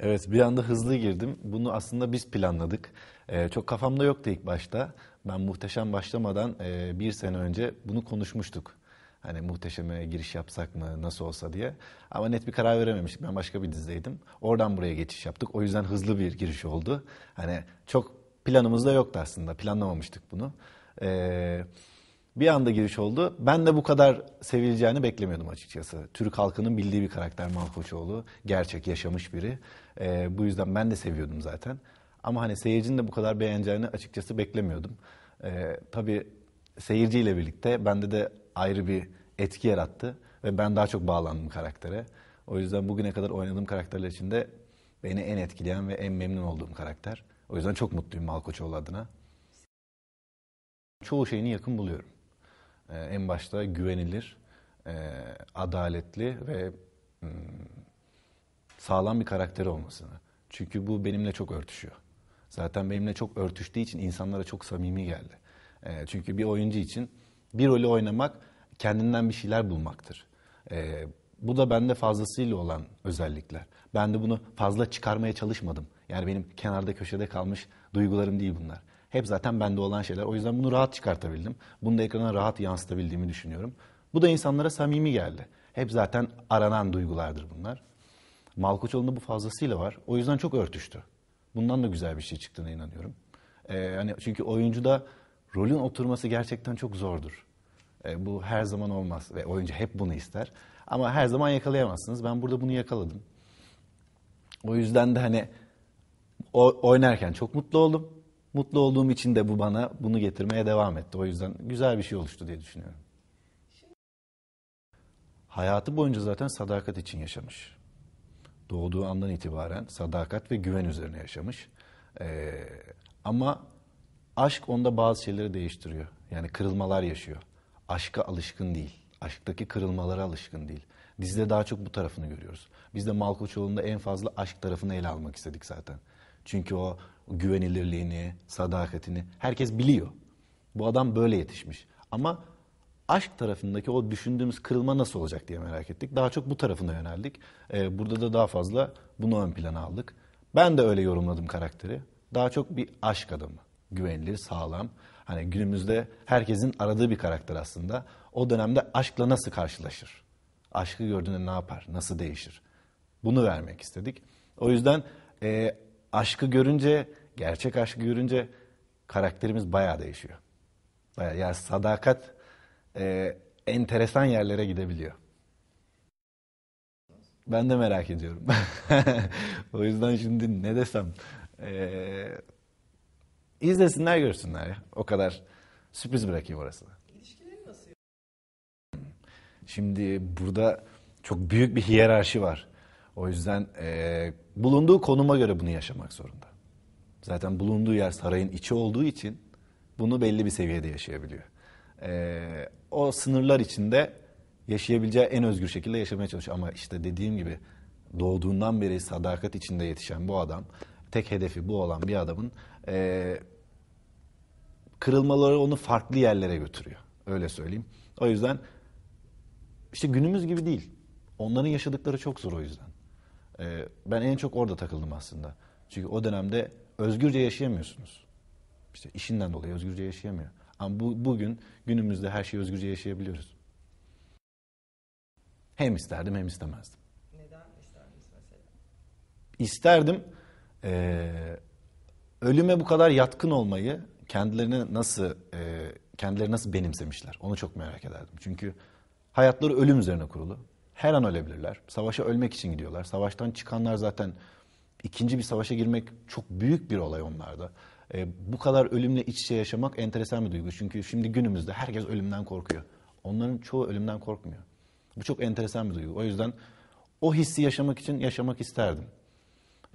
Evet bir anda hızlı girdim. Bunu aslında biz planladık. Ee, çok kafamda yoktu ilk başta. Ben muhteşem başlamadan e, bir sene önce bunu konuşmuştuk. Hani muhteşeme giriş yapsak mı nasıl olsa diye. Ama net bir karar verememiştik. Ben başka bir dizideydim. Oradan buraya geçiş yaptık. O yüzden hızlı bir giriş oldu. Hani çok planımızda yoktu aslında. Planlamamıştık bunu. Ee, bir anda giriş oldu. Ben de bu kadar sevileceğini beklemiyordum açıkçası. Türk halkının bildiği bir karakter Malkoçoğlu. Gerçek, yaşamış biri. E, bu yüzden ben de seviyordum zaten. Ama hani seyircinin de bu kadar beğeneceğini açıkçası beklemiyordum. E, tabii seyirciyle birlikte bende de ayrı bir etki yarattı. Ve ben daha çok bağlandım karaktere. O yüzden bugüne kadar oynadığım karakterler içinde beni en etkileyen ve en memnun olduğum karakter. O yüzden çok mutluyum Malkoçoğlu adına. Çoğu şeyini yakın buluyorum. E, en başta güvenilir, e, adaletli ve hmm, sağlam bir karakteri olmasını. Çünkü bu benimle çok örtüşüyor. Zaten benimle çok örtüştüğü için insanlara çok samimi geldi. E, çünkü bir oyuncu için bir rolü oynamak kendinden bir şeyler bulmaktır. bu da bende fazlasıyla olan özellikler. Ben de bunu fazla çıkarmaya çalışmadım. Yani benim kenarda köşede kalmış duygularım değil bunlar. Hep zaten bende olan şeyler. O yüzden bunu rahat çıkartabildim. Bunu da ekrana rahat yansıtabildiğimi düşünüyorum. Bu da insanlara samimi geldi. Hep zaten aranan duygulardır bunlar. Malkoçoğlu'nda bu fazlasıyla var. O yüzden çok örtüştü. Bundan da güzel bir şey çıktığına inanıyorum. Ee, hani çünkü oyuncuda rolün oturması gerçekten çok zordur. Ee, bu her zaman olmaz ve oyuncu hep bunu ister. Ama her zaman yakalayamazsınız. Ben burada bunu yakaladım. O yüzden de hani o, oynarken çok mutlu oldum. Mutlu olduğum için de bu bana bunu getirmeye devam etti. O yüzden güzel bir şey oluştu diye düşünüyorum. Hayatı boyunca zaten sadakat için yaşamış. Doğduğu andan itibaren sadakat ve güven üzerine yaşamış. Ee, ama aşk onda bazı şeyleri değiştiriyor. Yani kırılmalar yaşıyor. Aşka alışkın değil. Aşktaki kırılmalara alışkın değil. Dizide daha çok bu tarafını görüyoruz. Biz de Malkoçoğlu'nda en fazla aşk tarafını ele almak istedik zaten. Çünkü o güvenilirliğini, sadakatini herkes biliyor. Bu adam böyle yetişmiş. Ama aşk tarafındaki o düşündüğümüz kırılma nasıl olacak diye merak ettik. Daha çok bu tarafına yöneldik. Ee, burada da daha fazla bunu ön plana aldık. Ben de öyle yorumladım karakteri. Daha çok bir aşk adamı. Güvenilir, sağlam. Hani günümüzde herkesin aradığı bir karakter aslında. O dönemde aşkla nasıl karşılaşır? Aşkı gördüğünde ne yapar? Nasıl değişir? Bunu vermek istedik. O yüzden e, aşkı görünce, gerçek aşkı görünce karakterimiz bayağı değişiyor. Bayağı, yani sadakat e, enteresan yerlere gidebiliyor. Ben de merak ediyorum. o yüzden şimdi ne desem. E, izlesinler görsünler ya. O kadar sürpriz bırakayım orasını. İlişkileri nasıl? Şimdi burada çok büyük bir hiyerarşi var. O yüzden e, bulunduğu konuma göre bunu yaşamak zorunda. Zaten bulunduğu yer sarayın içi olduğu için bunu belli bir seviyede yaşayabiliyor. E, o sınırlar içinde yaşayabileceği en özgür şekilde yaşamaya çalışıyor. Ama işte dediğim gibi doğduğundan beri sadakat içinde yetişen bu adam, tek hedefi bu olan bir adamın e, kırılmaları onu farklı yerlere götürüyor. Öyle söyleyeyim. O yüzden işte günümüz gibi değil. Onların yaşadıkları çok zor o yüzden. Ee, ben en çok orada takıldım aslında. Çünkü o dönemde özgürce yaşayamıyorsunuz. İşte işinden dolayı özgürce yaşayamıyor. Ama bu, bugün günümüzde her şeyi özgürce yaşayabiliyoruz. Hem isterdim hem istemezdim. Neden isterdiniz mesela? İsterdim e, ölüme bu kadar yatkın olmayı kendilerini nasıl e, kendileri nasıl benimsemişler onu çok merak ederdim. Çünkü hayatları ölüm üzerine kurulu. Her an ölebilirler. Savaşa ölmek için gidiyorlar. Savaştan çıkanlar zaten ikinci bir savaşa girmek çok büyük bir olay onlarda. E, bu kadar ölümle iç içe yaşamak enteresan bir duygu. Çünkü şimdi günümüzde herkes ölümden korkuyor. Onların çoğu ölümden korkmuyor. Bu çok enteresan bir duygu. O yüzden o hissi yaşamak için yaşamak isterdim.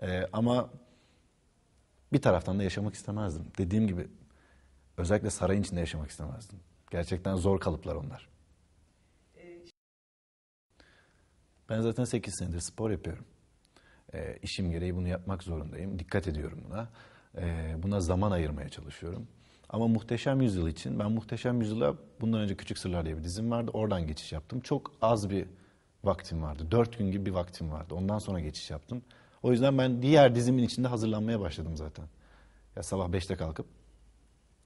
E, ama bir taraftan da yaşamak istemezdim. Dediğim gibi özellikle sarayın içinde yaşamak istemezdim. Gerçekten zor kalıplar onlar. Ben zaten 8 senedir spor yapıyorum. E, işim gereği bunu yapmak zorundayım. Dikkat ediyorum buna. E, buna zaman ayırmaya çalışıyorum. Ama Muhteşem Yüzyıl için ben Muhteşem Yüzyıl'a bundan önce Küçük Sırlar diye bir dizim vardı. Oradan geçiş yaptım. Çok az bir vaktim vardı. Dört gün gibi bir vaktim vardı. Ondan sonra geçiş yaptım. O yüzden ben diğer dizimin içinde hazırlanmaya başladım zaten. Ya sabah beşte kalkıp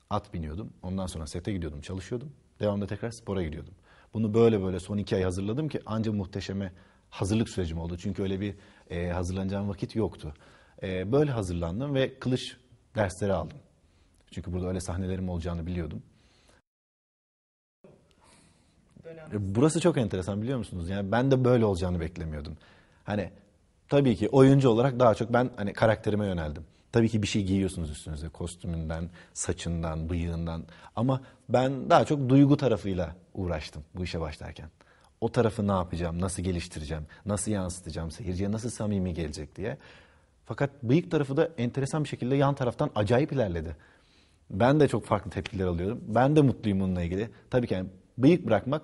at biniyordum. Ondan sonra sete gidiyordum, çalışıyordum. Devamında tekrar spora gidiyordum. Bunu böyle böyle son iki ay hazırladım ki anca muhteşeme hazırlık sürecim oldu. Çünkü öyle bir e, hazırlanacağım vakit yoktu. E, böyle hazırlandım ve kılıç dersleri aldım. Çünkü burada öyle sahnelerim olacağını biliyordum. E, burası çok enteresan biliyor musunuz? Yani ben de böyle olacağını beklemiyordum. Hani tabii ki oyuncu olarak daha çok ben hani karakterime yöneldim. Tabii ki bir şey giyiyorsunuz üstünüze kostümünden, saçından, bıyığından ama ben daha çok duygu tarafıyla uğraştım bu işe başlarken o tarafı ne yapacağım, nasıl geliştireceğim, nasıl yansıtacağım, seyirciye nasıl samimi gelecek diye. Fakat bıyık tarafı da enteresan bir şekilde yan taraftan acayip ilerledi. Ben de çok farklı tepkiler alıyorum. Ben de mutluyum bununla ilgili. Tabii ki yani bıyık bırakmak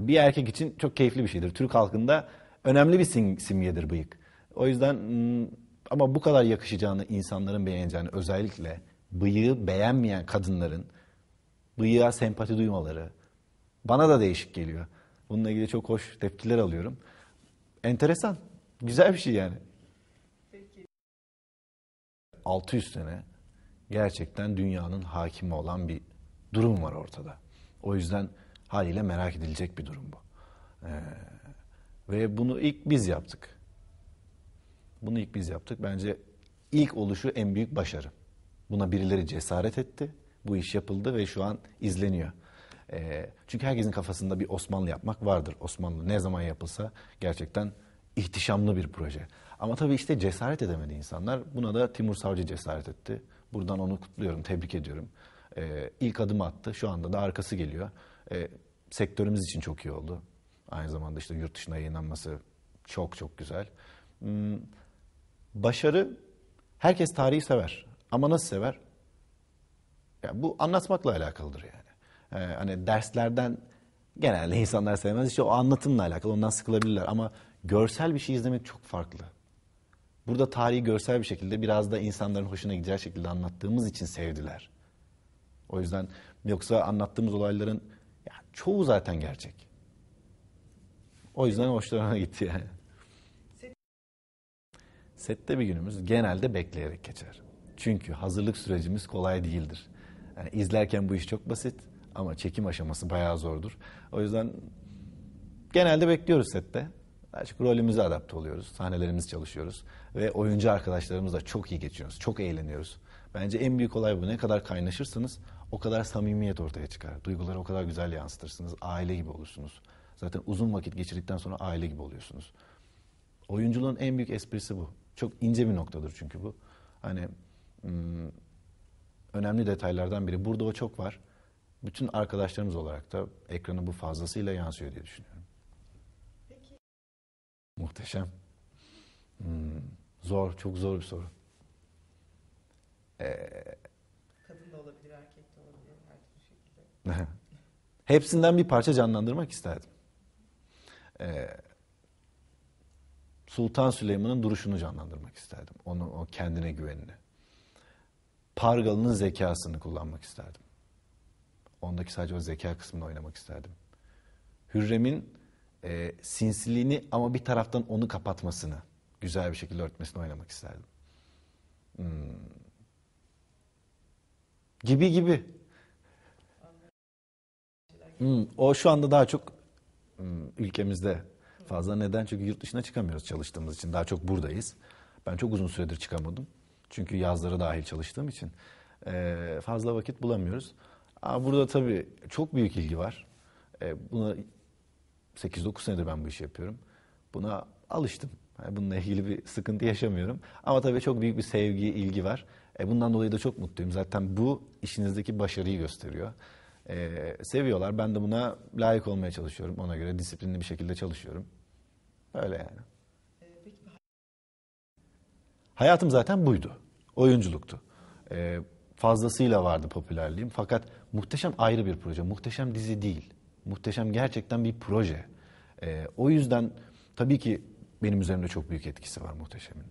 bir erkek için çok keyifli bir şeydir. Türk halkında önemli bir sim simgedir bıyık. O yüzden hmm, ama bu kadar yakışacağını, insanların beğeneceğini özellikle bıyığı beğenmeyen kadınların bıyığa sempati duymaları bana da değişik geliyor. Bununla ilgili çok hoş tepkiler alıyorum. Enteresan. Güzel bir şey yani. Peki. 600 sene gerçekten dünyanın hakimi olan bir durum var ortada. O yüzden haliyle merak edilecek bir durum bu. Ee, ve bunu ilk biz yaptık. Bunu ilk biz yaptık. Bence ilk oluşu en büyük başarı. Buna birileri cesaret etti. Bu iş yapıldı ve şu an izleniyor. Ee, çünkü herkesin kafasında bir Osmanlı yapmak vardır. Osmanlı ne zaman yapılsa gerçekten ihtişamlı bir proje. Ama tabii işte cesaret edemedi insanlar. Buna da Timur Savcı cesaret etti. Buradan onu kutluyorum, tebrik ediyorum. Ee, ilk adım attı. Şu anda da arkası geliyor. Ee, sektörümüz için çok iyi oldu. Aynı zamanda işte yurt dışına yayınlanması çok çok güzel. Hmm, başarı herkes tarihi sever. Ama nasıl sever? Yani bu anlatmakla alakalıdır yani. Ee, hani derslerden genelde insanlar sevmez. İşte o anlatımla alakalı ondan sıkılabilirler. Ama görsel bir şey izlemek çok farklı. Burada tarihi görsel bir şekilde biraz da insanların hoşuna gidecek şekilde anlattığımız için sevdiler. O yüzden yoksa anlattığımız olayların yani çoğu zaten gerçek. O yüzden hoşlarına gitti yani. Sette bir günümüz genelde bekleyerek geçer. Çünkü hazırlık sürecimiz kolay değildir. Yani izlerken bu iş çok basit ama çekim aşaması bayağı zordur. O yüzden genelde bekliyoruz sette. Açık rolümüze adapte oluyoruz. Sahnelerimiz çalışıyoruz. Ve oyuncu arkadaşlarımızla çok iyi geçiyoruz. Çok eğleniyoruz. Bence en büyük olay bu. Ne kadar kaynaşırsınız, o kadar samimiyet ortaya çıkar. Duyguları o kadar güzel yansıtırsınız. Aile gibi olursunuz. Zaten uzun vakit geçirdikten sonra aile gibi oluyorsunuz. Oyunculuğun en büyük esprisi bu. Çok ince bir noktadır çünkü bu. Hani hmm, önemli detaylardan biri. Burada o çok var bütün arkadaşlarımız olarak da ekranın bu fazlasıyla yansıyor diye düşünüyorum. Peki. Muhteşem. Hmm, zor, çok zor bir soru. Ee, Kadın da olabilir, erkek de olabilir, her türlü şekilde. Hepsinden bir parça canlandırmak isterdim. Ee, Sultan Süleyman'ın duruşunu canlandırmak isterdim. Onun o kendine güvenini. Pargalı'nın zekasını kullanmak isterdim. Ondaki sadece o zeka kısmını oynamak isterdim. Hürrem'in e, sinsiliğini ama bir taraftan onu kapatmasını, güzel bir şekilde örtmesini oynamak isterdim. Hmm. Gibi gibi. Hmm, o şu anda daha çok hmm, ülkemizde fazla. Neden? Çünkü yurt dışına çıkamıyoruz çalıştığımız için. Daha çok buradayız. Ben çok uzun süredir çıkamadım. Çünkü yazları dahil çalıştığım için. Ee, fazla vakit bulamıyoruz. Burada tabii çok büyük ilgi var. E, buna 8-9 senedir ben bu işi yapıyorum. Buna alıştım. Bununla ilgili bir sıkıntı yaşamıyorum. Ama tabii çok büyük bir sevgi, ilgi var. E, bundan dolayı da çok mutluyum. Zaten bu işinizdeki başarıyı gösteriyor. E, seviyorlar. Ben de buna layık olmaya çalışıyorum. Ona göre disiplinli bir şekilde çalışıyorum. Öyle yani. Hayatım zaten buydu. Oyunculuktu fazlasıyla vardı popülerliğim. Fakat Muhteşem ayrı bir proje. Muhteşem dizi değil. Muhteşem gerçekten bir proje. Ee, o yüzden tabii ki benim üzerimde çok büyük etkisi var Muhteşem'in.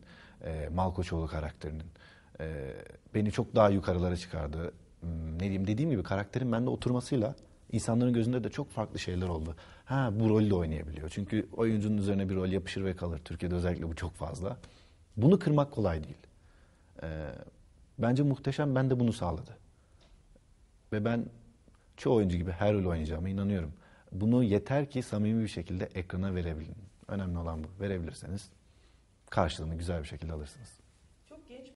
Ee, Malkoçoğlu karakterinin. Ee, beni çok daha yukarılara çıkardı. Hmm, ne diyeyim dediğim gibi karakterin bende oturmasıyla insanların gözünde de çok farklı şeyler oldu. Ha bu rolü de oynayabiliyor. Çünkü oyuncunun üzerine bir rol yapışır ve kalır. Türkiye'de özellikle bu çok fazla. Bunu kırmak kolay değil. Ee, Bence muhteşem. Ben de bunu sağladı. Ve ben çoğu oyuncu gibi her rol oynayacağıma inanıyorum. Bunu yeter ki samimi bir şekilde ekrana verebilin. Önemli olan bu. Verebilirseniz karşılığını güzel bir şekilde alırsınız. Çok geç.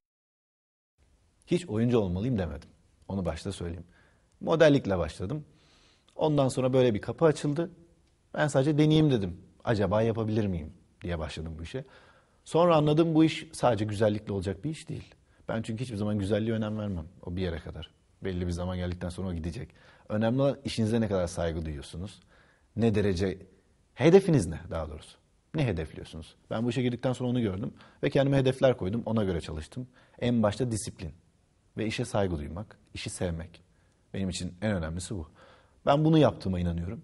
Hiç oyuncu olmalıyım demedim. Onu başta söyleyeyim. Modellikle başladım. Ondan sonra böyle bir kapı açıldı. Ben sadece deneyeyim dedim. Acaba yapabilir miyim diye başladım bu işe. Sonra anladım bu iş sadece güzellikle olacak bir iş değil. Ben çünkü hiçbir zaman güzelliğe önem vermem. O bir yere kadar. Belli bir zaman geldikten sonra o gidecek. Önemli olan işinize ne kadar saygı duyuyorsunuz. Ne derece... Hedefiniz ne daha doğrusu? Ne hedefliyorsunuz? Ben bu işe girdikten sonra onu gördüm. Ve kendime hedefler koydum. Ona göre çalıştım. En başta disiplin. Ve işe saygı duymak. işi sevmek. Benim için en önemlisi bu. Ben bunu yaptığıma inanıyorum.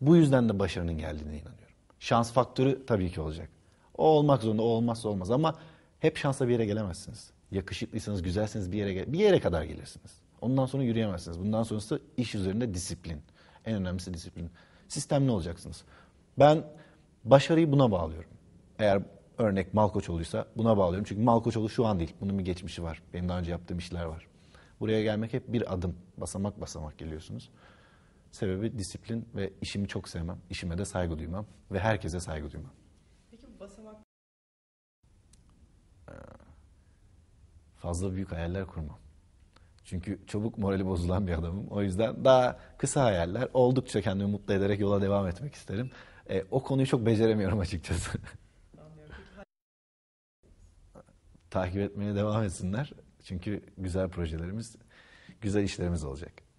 Bu yüzden de başarının geldiğine inanıyorum. Şans faktörü tabii ki olacak. O olmak zorunda, o olmazsa olmaz ama hep şansa bir yere gelemezsiniz yakışıklıysanız, güzelseniz bir yere bir yere kadar gelirsiniz. Ondan sonra yürüyemezsiniz. Bundan sonrası iş üzerinde disiplin. En önemlisi disiplin. Sistemli olacaksınız. Ben başarıyı buna bağlıyorum. Eğer örnek Malkoçoğlu'ysa buna bağlıyorum. Çünkü Malkoçoğlu şu an değil. Bunun bir geçmişi var. Benim daha önce yaptığım işler var. Buraya gelmek hep bir adım. Basamak basamak geliyorsunuz. Sebebi disiplin ve işimi çok sevmem. İşime de saygı duymam ve herkese saygı duymam. fazla büyük hayaller kurmam. Çünkü çabuk morali bozulan bir adamım. O yüzden daha kısa hayaller, oldukça kendimi mutlu ederek yola devam etmek isterim. E, o konuyu çok beceremiyorum açıkçası. Takip etmeye devam etsinler. Çünkü güzel projelerimiz, güzel işlerimiz olacak.